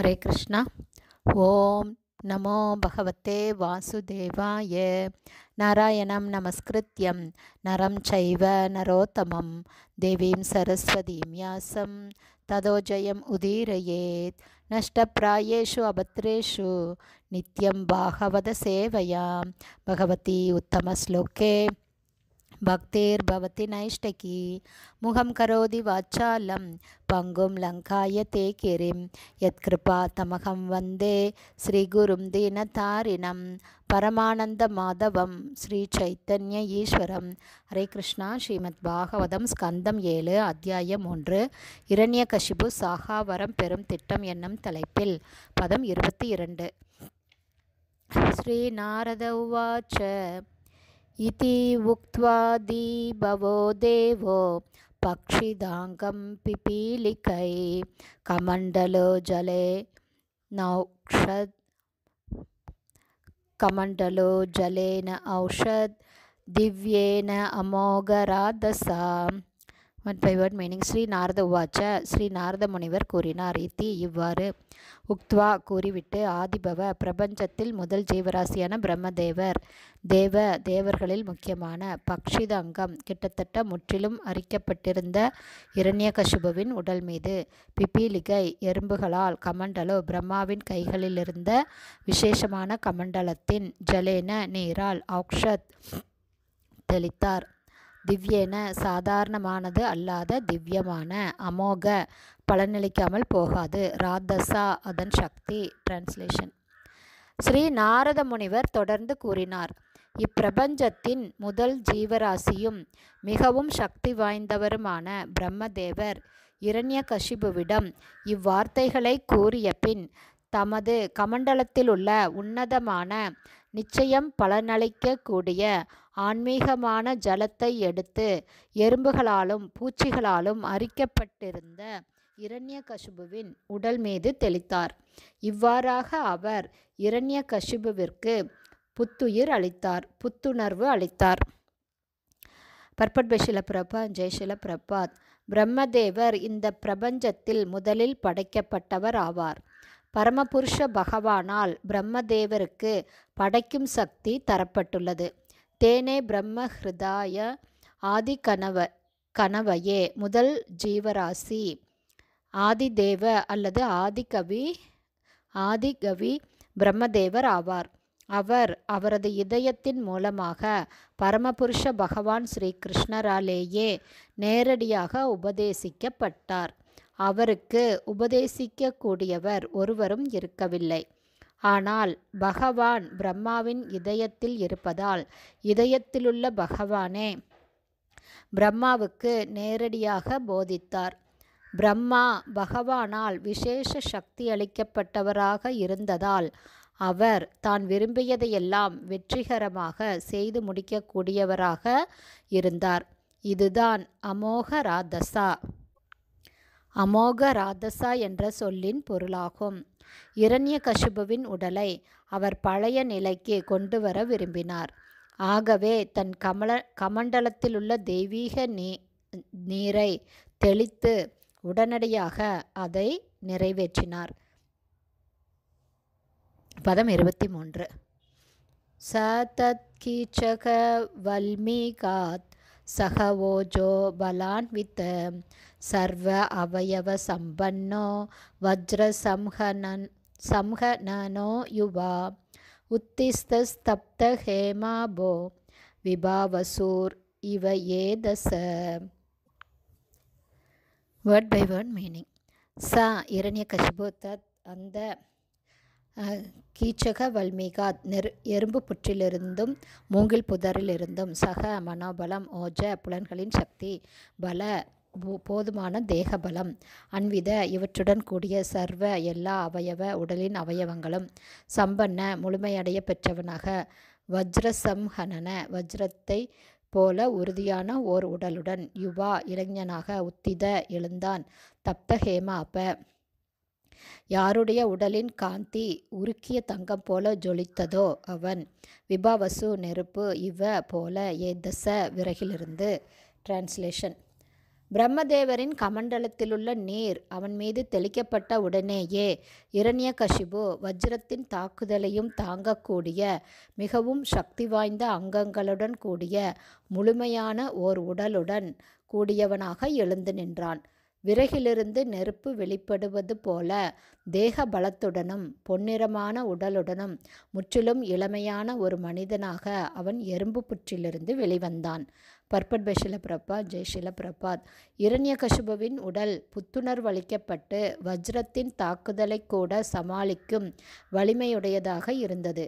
ஹரே கிருஷ்ணா ஓம் नमो भगवते वासुदेवाय नारायणं नमस्कृत्यं नरं चैव नरोत्तमं देवीं सरस्वतीं यासं ततो जयम् उदीरयेत् नष्टप्रायेषु अभद्रेषु नित्यं बाहवदसेवया भगवती उत्तमश्लोके பக்தேர் பவதி நைஷ்டகி முகம் கரோதி வாச்சாலம் பங்கும் லங்காய தே கிரிம் யத்கிருபா தமகம் வந்தே ஸ்ரீகுரும் தீனதாரிணம் பரமானந்த மாதவம் ஸ்ரீ சைத்தன்ய ஈஸ்வரம் ஹரே கிருஷ்ணா ஸ்ரீமத் பாகவதம் ஸ்கந்தம் ஏழு அத்தியாயம் ஒன்று இரண்ய கஷிபு சாகாவரம் பெரும் திட்டம் என்னும் தலைப்பில் பதம் இருபத்தி இரண்டு ஸ்ரீநாரத உவாச்ச इति उक्त्वा दीभवो देवो पक्षिदाङ्गं पिपीलिकै कमण्डलो जले नौष कमण्डलो जलेन औषध दिव्येन अमोगरादसा. One by one meaning Shri Narada உவாச்ச ஸ்ரீ நாரத முனிவர் கூறினார் இத்தி இவ்வாறு உக்த்வா கூறிவிட்டு ஆதிபவ பிரபஞ்சத்தில் முதல் ஜீவராசியான பிரம்மதேவர் தேவ தேவர்களில் முக்கியமான பக்ஷித அங்கம் கிட்டத்தட்ட முற்றிலும் அரிக்கப்பட்டிருந்த இரண்யகசுபுவின் உடல் மீது பிப்பீலிகை எறும்புகளால் கமண்டலோ பிரம்மாவின் கைகளிலிருந்த விசேஷமான கமண்டலத்தின் ஜலேன நீரால் ஆக்ஷத் தெளித்தார் திவ்யேன சாதாரணமானது அல்லாத திவ்யமான அமோக பலனளிக்காமல் போகாது ராதசா அதன் சக்தி டிரான்ஸ்லேஷன் ஸ்ரீ நாரத முனிவர் தொடர்ந்து கூறினார் இப்பிரபஞ்சத்தின் முதல் ஜீவராசியும் மிகவும் சக்தி வாய்ந்தவருமான பிரம்மதேவர் இரண்ய கஷிபுவிடம் இவ்வார்த்தைகளை கூறிய பின் தமது கமண்டலத்தில் உள்ள உன்னதமான நிச்சயம் பலனளிக்கக்கூடிய ஆன்மீகமான ஜலத்தை எடுத்து எறும்புகளாலும் பூச்சிகளாலும் அரிக்கப்பட்டிருந்த இரண்யகசிபுவின் உடல் மீது தெளித்தார் இவ்வாறாக அவர் இரண்யகசிபுவிற்கு புத்துயிர் அளித்தார் புத்துணர்வு அளித்தார் பர்பட் பஷில பிரபா ஜெயசில பிரபாத் பிரம்மதேவர் இந்த பிரபஞ்சத்தில் முதலில் படைக்கப்பட்டவர் ஆவார் பரமபுருஷ பகவானால் பிரம்மதேவருக்கு படைக்கும் சக்தி தரப்பட்டுள்ளது தேனே பிரம்ம ஹிருதாய ஆதி கணவ கணவையே முதல் ஜீவராசி ஆதிதேவ அல்லது ஆதிகவி ஆதிகவி பிரம்மதேவர் ஆவார் அவர் அவரது இதயத்தின் மூலமாக பரமபுருஷ பகவான் ஸ்ரீ கிருஷ்ணராலேயே நேரடியாக உபதேசிக்கப்பட்டார் அவருக்கு உபதேசிக்கக்கூடியவர் ஒருவரும் இருக்கவில்லை ஆனால் பகவான் பிரம்மாவின் இதயத்தில் இருப்பதால் இதயத்திலுள்ள பகவானே பிரம்மாவுக்கு நேரடியாக போதித்தார் பிரம்மா பகவானால் விசேஷ சக்தி அளிக்கப்பட்டவராக இருந்ததால் அவர் தான் விரும்பியதையெல்லாம் வெற்றிகரமாக செய்து முடிக்கக்கூடியவராக இருந்தார் இதுதான் அமோக ராதசா அமோக ராதசா என்ற சொல்லின் பொருளாகும் இரண்ய கசுபுவின் உடலை அவர் பழைய நிலைக்கு கொண்டு வர விரும்பினார் ஆகவே தன் கமல கமண்டலத்திலுள்ள தெய்வீக நீ நீரை தெளித்து உடனடியாக அதை நிறைவேற்றினார் பதம் இருபத்தி மூன்று சதத்கீச்சக வல்மீகாத் सहवोजो बलान्वित सर्व अवयवसम्पन्नो वज्रसंहनन् संहननो युवा उत्तिस्तस्तप्तहेमाभो विभावसूर् इव एदस வேர்ட் பை வேர்ட் மீனிங் ச இரண்ய கசிபு தத் அந்த கீச்சக வல்மீகா நெர் எறும்பு புற்றிலிருந்தும் மூங்கில் புதரிலிருந்தும் சக மனோபலம் ஓஜ புலன்களின் சக்தி பல போதுமான தேகபலம் அன்வித இவற்றுடன் கூடிய சர்வ எல்லா அவயவ உடலின் அவயவங்களும் சம்பன்ன முழுமையடைய பெற்றவனாக வஜ்ரசம்ஹனன வஜ்ரத்தை போல உறுதியான ஓர் உடலுடன் யுவா இளைஞனாக உத்தித எழுந்தான் தப்தஹேமா அப்ப யாருடைய உடலின் காந்தி உருக்கிய தங்கம் போல ஜொலித்ததோ அவன் விபாவசு நெருப்பு இவ போல ஏ தச விறகிலிருந்து டிரான்ஸ்லேஷன் பிரம்மதேவரின் கமண்டலத்திலுள்ள நீர் அவன் மீது தெளிக்கப்பட்ட உடனேயே இரண்ய கஷிபு வஜ்ரத்தின் தாக்குதலையும் தாங்கக்கூடிய மிகவும் சக்தி வாய்ந்த அங்கங்களுடன் கூடிய முழுமையான ஓர் உடலுடன் கூடியவனாக எழுந்து நின்றான் விறகிலிருந்து நெருப்பு வெளிப்படுவது போல தேக பலத்துடனும் பொன்னிறமான உடலுடனும் முற்றிலும் இளமையான ஒரு மனிதனாக அவன் எறும்பு புற்றிலிருந்து வெளிவந்தான் பர்பட்பஷில பிரபாத் ஜெய்ஷில பிரபாத் இரண்யகசுபுவின் உடல் புத்துணர்வளிக்கப்பட்டு வஜ்ரத்தின் தாக்குதலை கூட சமாளிக்கும் வலிமையுடையதாக இருந்தது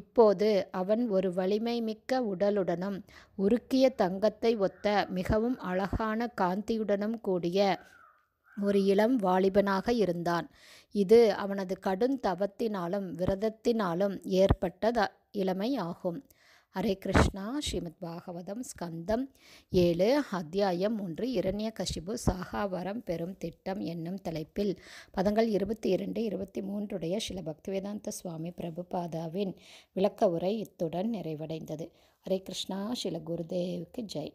இப்போது அவன் ஒரு வலிமை மிக்க உடலுடனும் உருக்கிய தங்கத்தை ஒத்த மிகவும் அழகான காந்தியுடனும் கூடிய ஒரு இளம் வாலிபனாக இருந்தான் இது அவனது கடும் தவத்தினாலும் விரதத்தினாலும் ஏற்பட்டதா இளமை ஆகும் ஹரே கிருஷ்ணா ஸ்ரீமத் பாகவதம் ஸ்கந்தம் ஏழு அத்தியாயம் ஒன்று இரண்ய கசிபு சாகாவரம் பெறும் திட்டம் என்னும் தலைப்பில் பதங்கள் இருபத்தி இரண்டு இருபத்தி மூன்றுடைய சில பக்திவேதாந்த சுவாமி பிரபுபாதாவின் விளக்க உரை இத்துடன் நிறைவடைந்தது ஹரே கிருஷ்ணா ஸ்ரீல குருதேவுக்கு ஜெய்